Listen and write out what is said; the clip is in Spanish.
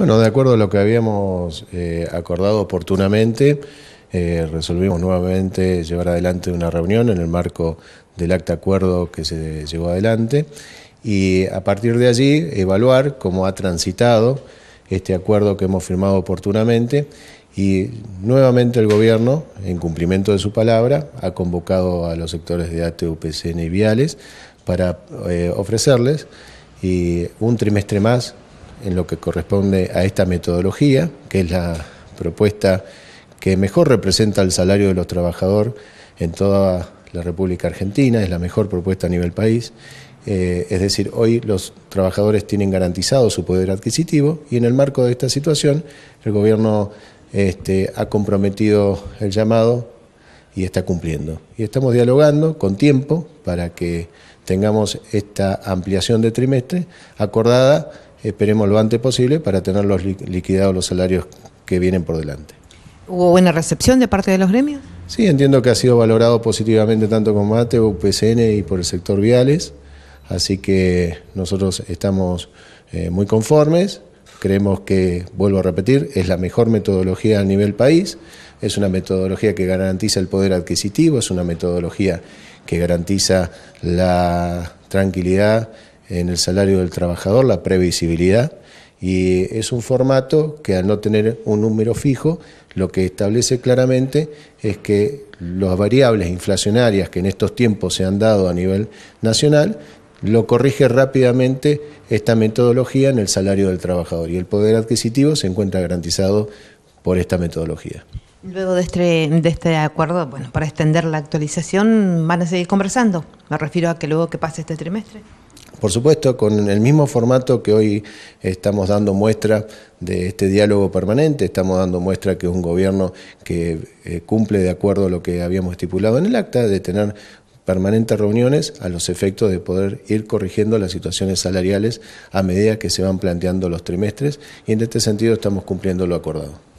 Bueno, de acuerdo a lo que habíamos eh, acordado oportunamente, eh, resolvimos nuevamente llevar adelante una reunión en el marco del acta acuerdo que se llevó adelante y a partir de allí evaluar cómo ha transitado este acuerdo que hemos firmado oportunamente y nuevamente el gobierno, en cumplimiento de su palabra, ha convocado a los sectores de ATE, y Viales para eh, ofrecerles y un trimestre más en lo que corresponde a esta metodología, que es la propuesta que mejor representa el salario de los trabajadores en toda la República Argentina, es la mejor propuesta a nivel país. Eh, es decir, hoy los trabajadores tienen garantizado su poder adquisitivo y en el marco de esta situación el gobierno este, ha comprometido el llamado y está cumpliendo. Y estamos dialogando con tiempo para que tengamos esta ampliación de trimestre acordada esperemos lo antes posible para tenerlos liquidados los salarios que vienen por delante. ¿Hubo buena recepción de parte de los gremios? Sí, entiendo que ha sido valorado positivamente tanto como ATE, UPCN y por el sector viales, así que nosotros estamos eh, muy conformes. Creemos que, vuelvo a repetir, es la mejor metodología a nivel país, es una metodología que garantiza el poder adquisitivo, es una metodología que garantiza la tranquilidad en el salario del trabajador, la previsibilidad, y es un formato que al no tener un número fijo, lo que establece claramente es que las variables inflacionarias que en estos tiempos se han dado a nivel nacional, lo corrige rápidamente esta metodología en el salario del trabajador y el poder adquisitivo se encuentra garantizado por esta metodología. Luego de este, este acuerdo, bueno, para extender la actualización, ¿van a seguir conversando? Me refiero a que luego que pase este trimestre. Por supuesto, con el mismo formato que hoy estamos dando muestra de este diálogo permanente, estamos dando muestra que es un gobierno que eh, cumple de acuerdo a lo que habíamos estipulado en el acta, de tener permanentes reuniones a los efectos de poder ir corrigiendo las situaciones salariales a medida que se van planteando los trimestres y en este sentido estamos cumpliendo lo acordado.